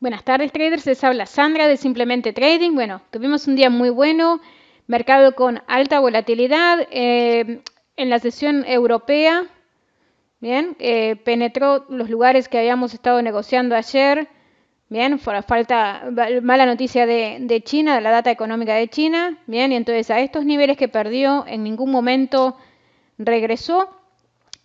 Buenas tardes traders, les habla Sandra de Simplemente Trading. Bueno, tuvimos un día muy bueno, mercado con alta volatilidad. Eh, en la sesión europea, bien, eh, penetró los lugares que habíamos estado negociando ayer. Bien, por falta, mala noticia de, China, de la data económica de China. Bien, y entonces a estos niveles que perdió, en ningún momento regresó.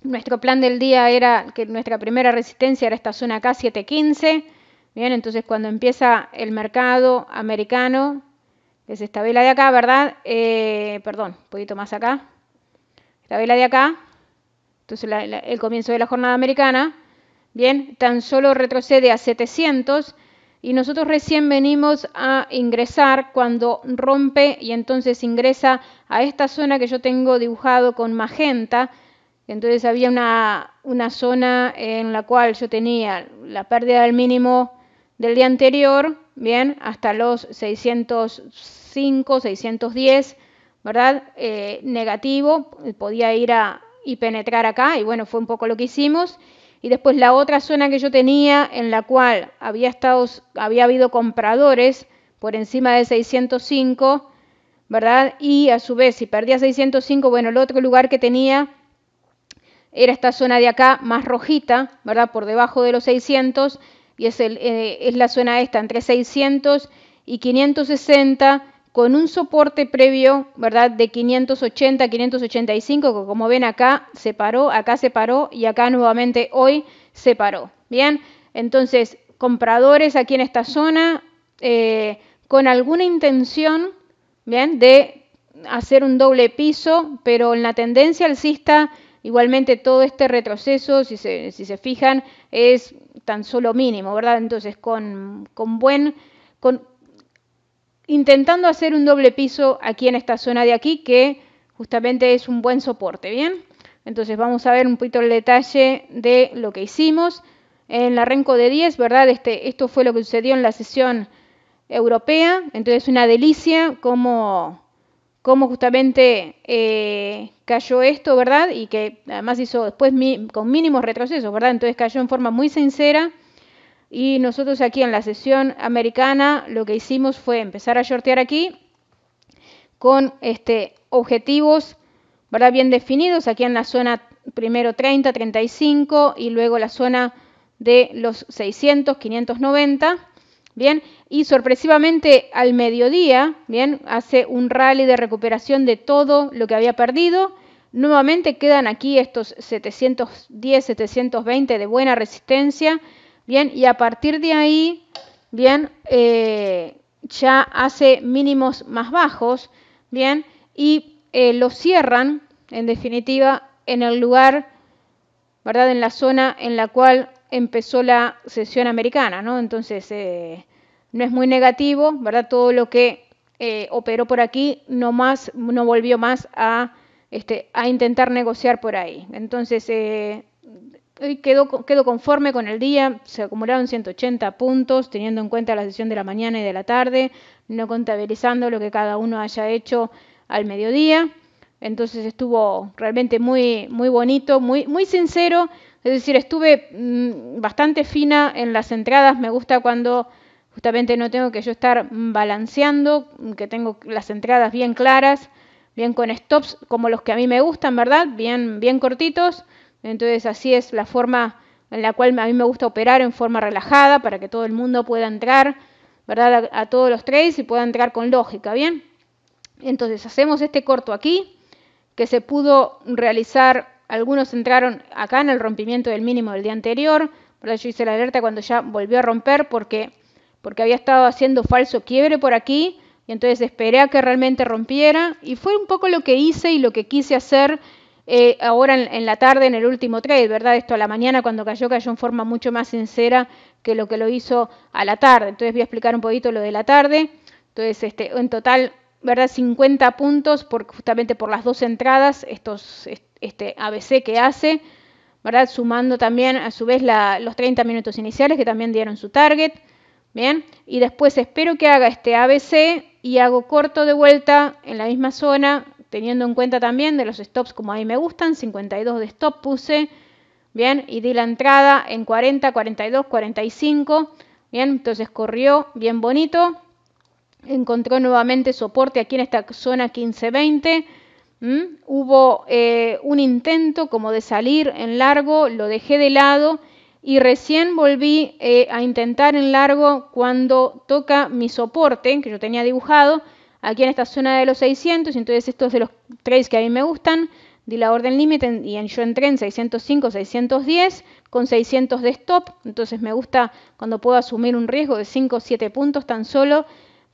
Nuestro plan del día era que nuestra primera resistencia era esta zona acá, 715. Bien, entonces cuando empieza el mercado americano, es esta vela de acá, ¿verdad? Eh, perdón, un poquito más acá. Esta vela de acá, entonces el comienzo de la jornada americana, bien, tan solo retrocede a 700 y nosotros recién venimos a ingresar cuando rompe y entonces ingresa a esta zona que yo tengo dibujado con magenta, entonces había una, una, zona en la cual yo tenía la pérdida del mínimo del día anterior, bien, hasta los 605, 610, ¿verdad? Eh, negativo, podía ir a, y penetrar acá, y bueno, fue un poco lo que hicimos. Y después la otra zona que yo tenía en la cual había, estado, había habido compradores por encima de 605, ¿verdad? Y a su vez, si perdía 605, bueno, el otro lugar que tenía era esta zona de acá más rojita, ¿verdad? Por debajo de los 600 y es, eh, la zona esta, entre 600 y 560 con un soporte previo, ¿verdad? De 580, 585, que como ven acá se paró, acá se paró y acá nuevamente hoy se paró. Bien, entonces compradores aquí en esta zona eh, con alguna intención, bien, de hacer un doble piso, pero en la tendencia alcista Igualmente todo este retroceso, si se, fijan, es tan solo mínimo, ¿verdad? Entonces con, buen... Con, intentando hacer un doble piso aquí en esta zona de aquí que justamente es un buen soporte, ¿bien? Entonces vamos a ver un poquito el detalle de lo que hicimos en la renco de 10, ¿verdad? Este, esto fue lo que sucedió en la sesión europea, entonces una delicia como, justamente eh, cayó esto, ¿verdad? Y que además hizo después con mínimos retrocesos, ¿verdad? Entonces cayó en forma muy sincera. Y nosotros aquí en la sesión americana lo que hicimos fue empezar a shortear aquí con este, objetivos ¿verdad? bien definidos, aquí en la zona primero 30, 35 y luego la zona de los 600, 590. Bien, y sorpresivamente al mediodía, bien, hace un rally de recuperación de todo lo que había perdido. Nuevamente quedan aquí estos 710, 720 de buena resistencia. Bien, y a partir de ahí, bien, eh, ya hace mínimos más bajos. Bien, y eh, lo cierran, en definitiva, en el lugar, ¿verdad? En la zona en la cual empezó la sesión americana, ¿no? Entonces, eh, no es muy negativo, ¿verdad? Todo lo que eh, operó por aquí no, más, no volvió más a, este, a intentar negociar por ahí. Entonces, eh, quedó, quedó conforme con el día, se acumularon 180 puntos, teniendo en cuenta la sesión de la mañana y de la tarde, no contabilizando lo que cada uno haya hecho al mediodía. Entonces estuvo realmente muy, muy bonito, muy, muy sincero. Es decir, estuve mm, bastante fina en las entradas. Me gusta cuando justamente no tengo que yo estar balanceando, que tengo las entradas bien claras, bien con stops como los que a mí me gustan, ¿verdad? Bien, bien cortitos. Entonces así es la forma en la cual a mí me gusta operar en forma relajada para que todo el mundo pueda entrar, ¿verdad? A, a todos los trades y pueda entrar con lógica, ¿bien? Entonces hacemos este corto aquí, que se pudo realizar, algunos entraron acá en el rompimiento del mínimo del día anterior, yo hice la alerta cuando ya volvió a romper porque, porque había estado haciendo falso quiebre por aquí y entonces esperé a que realmente rompiera y fue un poco lo que hice y lo que quise hacer eh, ahora en, en, la tarde en el último trade, ¿verdad? Esto a la mañana cuando cayó, cayó en forma mucho más sincera que lo que lo hizo a la tarde. Entonces voy a explicar un poquito lo de la tarde. Entonces, este, en total ¿verdad? 50 puntos justamente por las dos entradas, estos, este ABC que hace, ¿verdad? Sumando también a su vez los 30 minutos iniciales que también dieron su target, ¿bien? Y después espero que haga este ABC y hago corto de vuelta en la misma zona, teniendo en cuenta también de los stops como ahí me gustan, 52 de stop puse, ¿bien? Y di la entrada en 40, 42, 45, ¿bien? Entonces corrió bien bonito, encontró nuevamente soporte aquí en esta zona 1520. ¿Mm? Hubo eh, un intento como de salir en largo, lo dejé de lado y recién volví eh, a intentar en largo cuando toca mi soporte que yo tenía dibujado aquí en esta zona de los 600. Entonces estos de los trades que a mí me gustan, di la orden límite y yo entré en 605, 610 con 600 de stop. Entonces me gusta cuando puedo asumir un riesgo de 5 o 7 puntos tan solo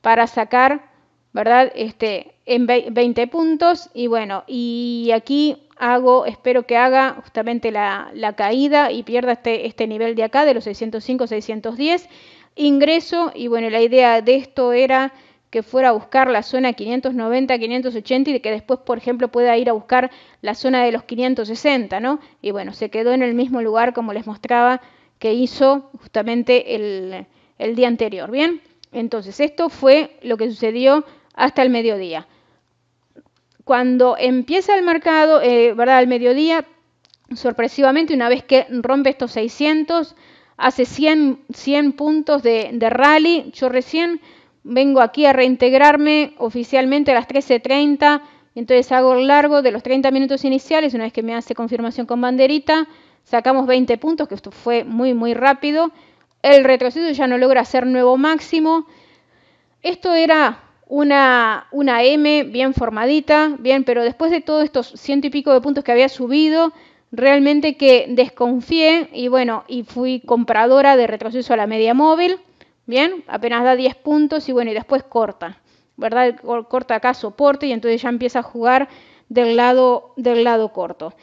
para sacar, ¿verdad? Este, en 20 puntos y bueno, y aquí hago, espero que haga justamente la, la caída y pierda este, este nivel de acá de los 605-610, ingreso y bueno, la idea de esto era que fuera a buscar la zona 590, 580 y que después, por ejemplo, pueda ir a buscar la zona de los 560, ¿no? Y bueno, se quedó en el mismo lugar como les mostraba que hizo justamente el, el día anterior, ¿bien? Entonces, esto fue lo que sucedió hasta el mediodía. Cuando empieza el mercado, eh, ¿verdad? Al mediodía, sorpresivamente, una vez que rompe estos 600, hace 100, puntos de, de, rally. Yo recién vengo aquí a reintegrarme oficialmente a las 13.30, entonces hago largo de los 30 minutos iniciales, una vez que me hace confirmación con banderita, sacamos 20 puntos, que esto fue muy, muy rápido el retroceso ya no logra hacer nuevo máximo. Esto era una, M bien formadita, bien, pero después de todos estos ciento y pico de puntos que había subido, realmente que desconfié y bueno, y fui compradora de retroceso a la media móvil, bien, apenas da 10 puntos y bueno, y después corta, ¿verdad? Corta acá soporte y entonces ya empieza a jugar del lado, del lado corto.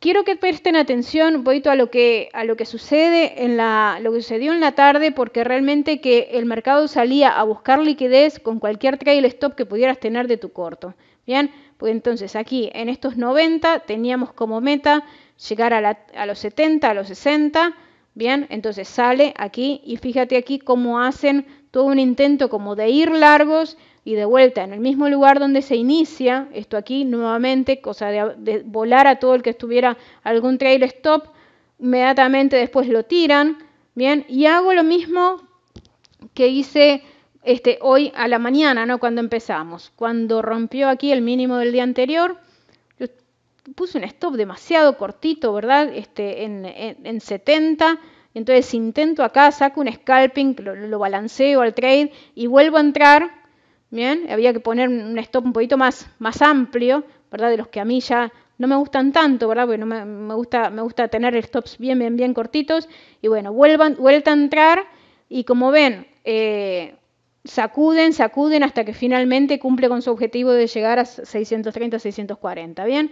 Quiero que presten atención un poquito a lo que, a lo que sucede en la, lo que sucedió en la tarde, porque realmente que el mercado salía a buscar liquidez con cualquier trail stop que pudieras tener de tu corto. Bien, pues entonces aquí en estos 90 teníamos como meta llegar a, a los 70, a los 60. Bien, entonces sale aquí y fíjate aquí cómo hacen todo un intento como de ir largos y de vuelta en el mismo lugar donde se inicia, esto aquí nuevamente, cosa de, volar a todo el que estuviera algún trail stop, inmediatamente después lo tiran, bien, y hago lo mismo que hice este, hoy a la mañana, ¿no? Cuando empezamos, cuando rompió aquí el mínimo del día anterior, yo puse un stop demasiado cortito, ¿verdad? Este, en, en, en 70 entonces intento acá, saco un scalping, lo, balanceo al trade y vuelvo a entrar. Bien, había que poner un stop un poquito más, más amplio, ¿verdad? De los que a mí ya no me gustan tanto, ¿verdad? Porque me, gusta, me gusta tener stops bien, bien, bien cortitos. Y bueno, vuelvan, vuelta a entrar y como ven, eh, sacuden, sacuden hasta que finalmente cumple con su objetivo de llegar a 630, 640, ¿bien?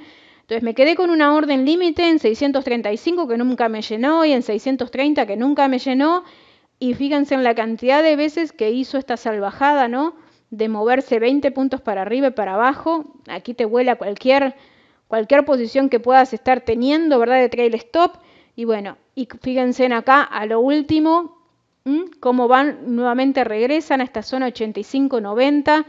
Entonces me quedé con una orden límite en 635 que nunca me llenó y en 630 que nunca me llenó. Y fíjense en la cantidad de veces que hizo esta salvajada, ¿no? De moverse 20 puntos para arriba y para abajo. Aquí te vuela cualquier, cualquier posición que puedas estar teniendo, ¿verdad? De trail stop. Y bueno, y fíjense en acá a lo último, cómo van, nuevamente regresan a esta zona 85-90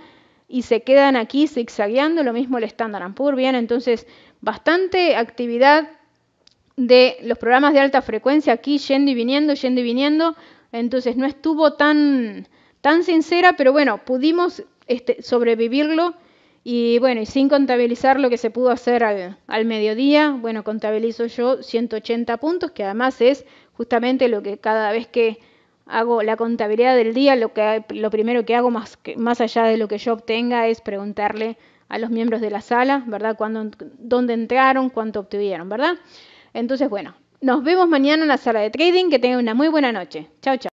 y se quedan aquí zigzagueando, lo mismo el Standard Poor's, bien, entonces bastante actividad de los programas de alta frecuencia aquí yendo y viniendo, yendo y viniendo, entonces no estuvo tan, tan sincera, pero bueno, pudimos este, sobrevivirlo y bueno, y sin contabilizar lo que se pudo hacer al, al, mediodía, bueno, contabilizo yo 180 puntos, que además es justamente lo que cada vez que hago la contabilidad del día, lo, que, lo primero que hago más, más allá de lo que yo obtenga es preguntarle a los miembros de la sala, ¿verdad? Cuando, ¿Dónde entraron? ¿Cuánto obtuvieron? ¿Verdad? Entonces, bueno, nos vemos mañana en la sala de trading. Que tengan una muy buena noche. Chao, chao.